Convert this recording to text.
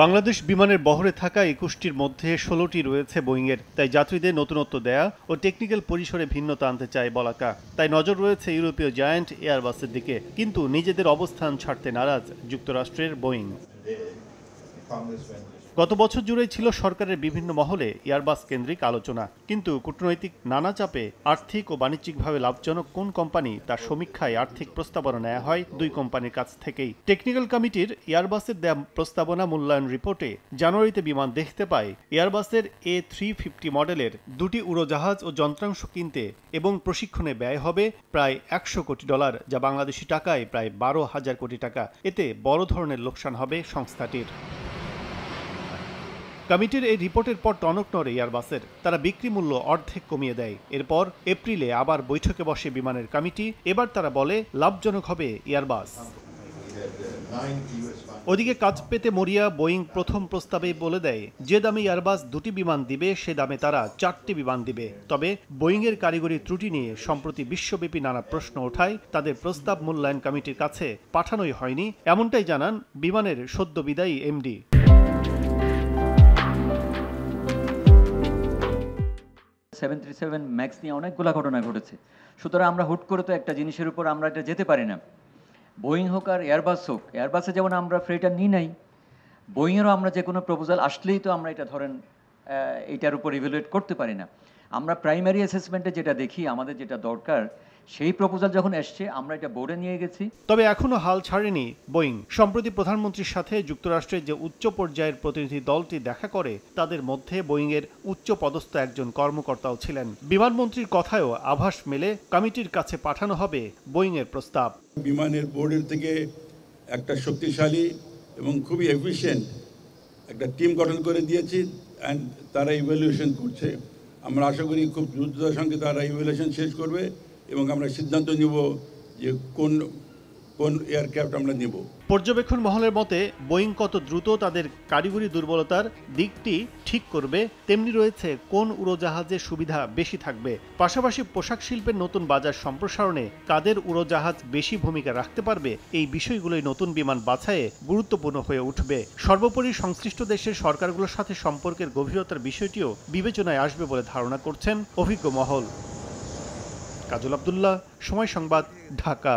বাংলাদেশ বিমানের বহরে থাকা একুশটির মধ্যে ষোলোটি রয়েছে বোয়িংয়ের তাই যাত্রীদের নতুনত্ব দেয়া ও টেকনিক্যাল পরিসরে ভিন্নতা আনতে চায় বলাকা তাই নজর রয়েছে ইউরোপীয় জায়ান্ট এয়ারবাসের দিকে কিন্তু নিজেদের অবস্থান ছাড়তে নারাজ যুক্তরাষ্ট্রের বোয়িং গত বছর জুড়েই ছিল সরকারের বিভিন্ন মহলে এয়ারবাস কেন্দ্রিক আলোচনা কিন্তু কূটনৈতিক নানা চাপে আর্থিক ও বাণিজ্যিকভাবে লাভজনক কোন কোম্পানি তার সমীক্ষায় আর্থিক প্রস্তাবনা নেওয়া হয় দুই কোম্পানির কাছ থেকেই টেকনিক্যাল কমিটির এয়ারবাসের দেয়া প্রস্তাবনা মূল্যায়ন রিপোর্টে জানুয়ারিতে বিমান দেখতে পায় এয়ারবাসের এ থ্রি ফিফটি মডেলের দুটি উড়োজাহাজ ও যন্ত্রাংশ কিনতে এবং প্রশিক্ষণে ব্যয় হবে প্রায় একশো কোটি ডলার যা বাংলাদেশি টাকায় প্রায় বারো হাজার কোটি টাকা এতে বড় ধরনের লোকসান হবে সংস্থাটির কমিটির এই রিপোর্টের পর টনক নড়ে এয়ারবাসের তারা বিক্রি মূল্য অর্ধেক কমিয়ে দেয় এরপর এপ্রিলে আবার বৈঠকে বসে বিমানের কমিটি এবার তারা বলে লাভজনক হবে এয়ারবাস ওদিকে কাজ পেতে মরিয়া বোয়িং প্রথম প্রস্তাবে বলে দেয় যে দামে এয়ারবাস দুটি বিমান দিবে সে দামে তারা চারটি বিমান দিবে তবে বোয়িংয়ের কারিগরি ত্রুটি নিয়ে সম্প্রতি বিশ্বব্যাপী নানা প্রশ্ন ওঠায় তাদের প্রস্তাব মূল্যায়ন কমিটির কাছে পাঠানোই হয়নি এমনটাই জানান বিমানের সদ্য বিদায়ী MD seven three seven max নিয়ে অনেকগুলো ঘটনা ঘটেছে সুতরাং আমরা হুট করে তো একটা জিনিসের উপর আমরা এটা যেতে পারি না বোয়িং হোক আর এয়ারবাস হোক এয়ারবাসে যেমন আমরা ফ্রিটা নিই নাই বোয়িংয়েরও আমরা যে কোনো প্রপোজাল আসলেই তো আমরা এটা ধরেন এটার উপর ইভ্যালুয়েট করতে পারি না আমরা প্রাইমারি অ্যাসেসমেন্টে যেটা দেখি আমাদের যেটা দরকার সেই প্রপোজাল যখন এসছে আমরা এটা বোর্ডে নিয়ে গেছি তবে এখনো হাল ছাড়েনি বোয়িং সম্প্রতি প্রধানমন্ত্রীর সাথে যুক্তরাষ্ট্রের যে উচ্চ পর্যায়ের প্রতিনিধি দলটি দেখা করে তাদের মধ্যে বোয়িংয়ের উচ্চ পদস্থ একজন কর্মকর্তাও ছিলেন বিমানমন্ত্রীর কথায়ও আভাস মেলে কমিটির কাছে পাঠানো হবে বোয়িংয়ের প্রস্তাব বিমানের বোর্ডের থেকে একটা শক্তিশালী এবং খুবই এফিসিয়েন্ট একটা টিম গঠন করে দিয়েছি অ্যান্ড তারা ইভ্যালুয়েশন করছে আমরা আশা করি খুব দ্রুততার সঙ্গে তারা ইভ্যালুয়েশন শেষ করবে এবং আমরা সিদ্ধান্ত নিব যে কোন কোন এয়ারক্রাফট আমরা নেব পর্যবেক্ষণ মহলের মতে বোয়িং কত দ্রুত তাদের কারিগরি দুর্বলতার দিকটি ঠিক করবে তেমনি রয়েছে কোন উড়োজাহাজে সুবিধা বেশি থাকবে পাশাপাশি পোশাক শিল্পের নতুন বাজার সম্প্রসারণে কাদের উড়োজাহাজ বেশি ভূমিকা রাখতে পারবে এই বিষয়গুলোই নতুন বিমান বাছায়ে গুরুত্বপূর্ণ হয়ে উঠবে সর্বোপরি সংশ্লিষ্ট দেশের সরকারগুলোর সাথে সম্পর্কের গভীরতার বিষয়টিও বিবেচনায় আসবে বলে ধারণা করছেন অভিজ্ঞ মহল কাজল আবদুল্লাহ সময় সংবাদ ঢাকা